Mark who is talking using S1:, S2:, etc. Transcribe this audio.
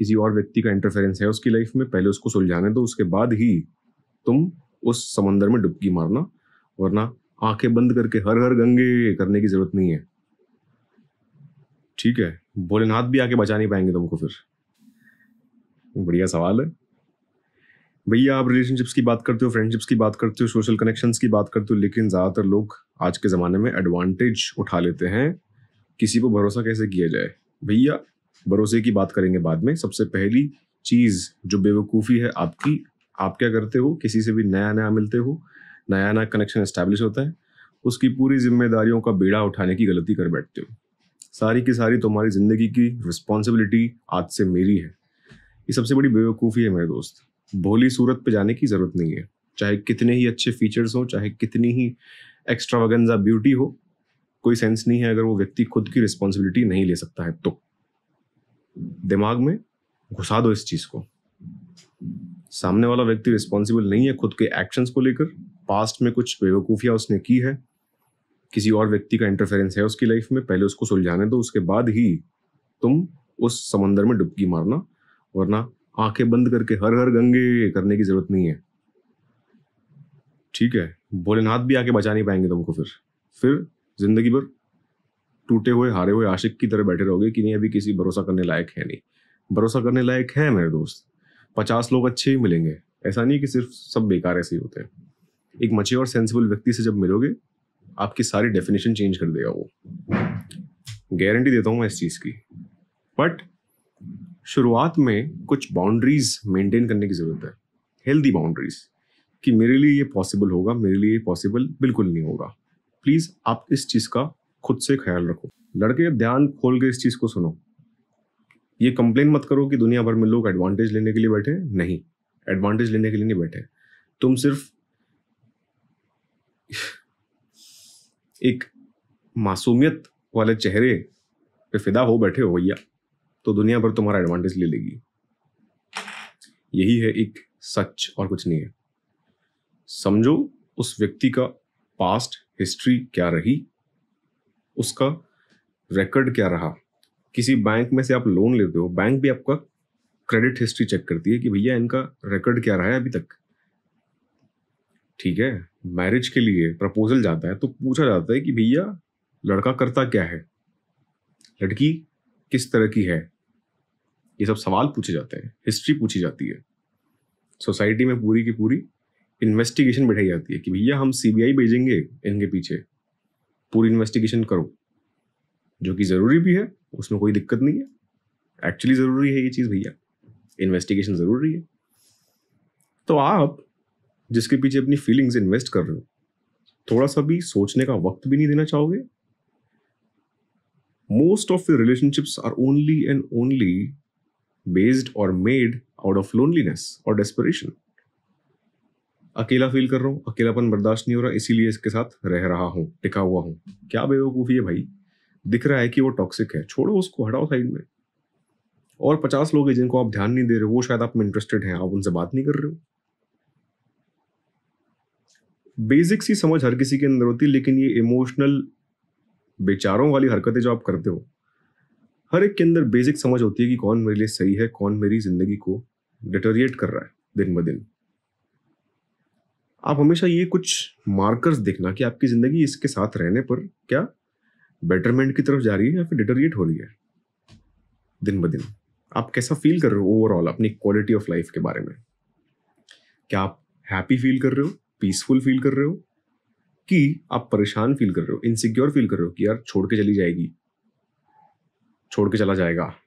S1: किसी और व्यक्ति का इंटरफेरेंस है उसकी लाइफ में पहले उसको सुलझाने दो तो उसके बाद ही तुम उस समंदर में डुबकी मारना वरना आंखें बंद करके हर हर गंगे करने की जरूरत नहीं है ठीक है भोलेनाथ भी आके बचा नहीं पाएंगे तुमको फिर बढ़िया सवाल है भैया आप रिलेशनशिप्स की बात करते हो फ्रेंडशिप्स की बात करते हो सोशल कनेक्शंस की बात करते हो लेकिन ज़्यादातर लोग आज के ज़माने में एडवांटेज उठा लेते हैं किसी पर भरोसा कैसे किया जाए भैया भरोसे की बात करेंगे बाद में सबसे पहली चीज़ जो बेवकूफ़ी है आपकी आप क्या करते हो किसी से भी नया नया मिलते हो नया नया कनेक्शन इस्टेब्लिश होता है उसकी पूरी जिम्मेदारियों का बेड़ा उठाने की गलती कर बैठते हो सारी की सारी तुम्हारी ज़िंदगी की रिस्पॉन्सिबिलिटी आज से मेरी है ये सबसे बड़ी बेवकूफ़ी है मेरे दोस्त भोली सूरत पे जाने की ज़रूरत नहीं है चाहे कितने ही अच्छे फीचर्स हों चाहे कितनी ही एक्स्ट्रा ब्यूटी हो कोई सेंस नहीं है अगर वो व्यक्ति खुद की रिस्पॉन्सिबिलिटी नहीं ले सकता है तो दिमाग में घुसा दो इस चीज को सामने वाला व्यक्ति रिस्पॉन्सिबल नहीं है खुद के एक्शंस को लेकर पास्ट में कुछ बेवकूफिया उसने की है किसी और व्यक्ति का इंटरफेरेंस है उसकी लाइफ में पहले उसको सुलझाने दो उसके बाद ही तुम उस समंदर में डुबकी मारना वरना आंखें बंद करके हर हर गंगे करने की जरूरत नहीं है ठीक है भोलेनाथ भी आके बचा नहीं पाएंगे तुमको फिर फिर जिंदगी भर टूटे हुए हारे हुए आशिक की तरह बैठे रहोगे कि नहीं अभी किसी भरोसा करने लायक है नहीं भरोसा करने लायक है मेरे दोस्त पचास लोग अच्छे ही मिलेंगे ऐसा नहीं कि सिर्फ सब बेकार ऐसे ही होते हैं एक मचे और सेंसिबल व्यक्ति से जब मिलोगे आपकी सारी डेफिनेशन चेंज कर देगा वो गारंटी देता हूँ मैं इस चीज़ की बट शुरुआत में कुछ बाउंड्रीज मेंटेन करने की ज़रूरत है हेल्दी बाउंड्रीज कि मेरे लिए ये पॉसिबल होगा मेरे लिए ये पॉसिबल बिल्कुल नहीं होगा प्लीज़ आप इस चीज़ का खुद से ख्याल रखो लड़के ध्यान खोल के इस चीज़ को सुनो ये कंप्लेन मत करो कि दुनिया भर में लोग एडवांटेज लेने के लिए बैठे नहीं एडवांटेज लेने के लिए नहीं बैठे तुम सिर्फ एक मासूमियत वाले चेहरे पे फिदा हो बैठे हो भैया तो दुनिया भर तुम्हारा एडवांटेज ले लेगी यही है एक सच और कुछ नहीं है समझो उस व्यक्ति का पास्ट हिस्ट्री क्या रही उसका रिकॉर्ड क्या रहा किसी बैंक में से आप लोन लेते हो बैंक भी आपका क्रेडिट हिस्ट्री चेक करती है कि भैया इनका रिकॉर्ड क्या रहा है अभी तक ठीक है मैरिज के लिए प्रपोजल जाता है तो पूछा जाता है कि भैया लड़का करता क्या है लड़की किस तरह की है ये सब सवाल पूछे जाते हैं हिस्ट्री पूछी जाती है सोसाइटी में पूरी की पूरी इन्वेस्टिगेशन बैठाई जाती है कि भैया हम सीबीआई भेजेंगे इनके पीछे पूरी इन्वेस्टिगेशन करो जो कि ज़रूरी भी है उसमें कोई दिक्कत नहीं है एक्चुअली ज़रूरी है ये चीज़ भैया इन्वेस्टिगेशन ज़रूरी है तो आप जिसके पीछे अपनी फीलिंग्स इन्वेस्ट कर रहे हो थोड़ा सा भी सोचने का वक्त भी नहीं देना चाहोगे most of the relationships are only and only based और मेड आउट ऑफ लोनलीनेस और डेस्परेशन अकेला फील कर रहा हूँ अकेलापन बर्दाश्त नहीं हो रहा इसीलिए इसके साथ रह रहा हूँ टिका हुआ हूँ क्या बेवकूफ़ी है भाई दिख रहा है कि वो टॉक्सिक है छोड़ो उसको हटाओ साइड में और पचास लोग हैं जिनको आप ध्यान नहीं दे रहे वो शायद आप में इंटरेस्टेड हैं आप उनसे बात नहीं कर रहे हो बेसिक सी समझ हर किसी के अंदर होती है लेकिन ये इमोशनल बेचारों वाली हरकतें जो आप करते हो हर एक के अंदर बेसिक समझ होती है कि कौन मेरे लिए सही है कौन मेरी जिंदगी को डिटोरिएट कर रहा है दिन ब दिन आप हमेशा ये कुछ मार्कर्स देखना कि आपकी ज़िंदगी इसके साथ रहने पर क्या बेटरमेंट की तरफ जा रही है या फिर डिटरिएट हो रही है दिन ब दिन आप कैसा फील कर रहे हो ओवरऑल अपनी क्वालिटी ऑफ लाइफ के बारे में क्या आप हैप्पी फील कर रहे हो पीसफुल फील कर रहे हो कि आप परेशान फील कर रहे हो इनसिक्योर फील कर रहे हो कि यार छोड़ के चली जाएगी छोड़ के चला जाएगा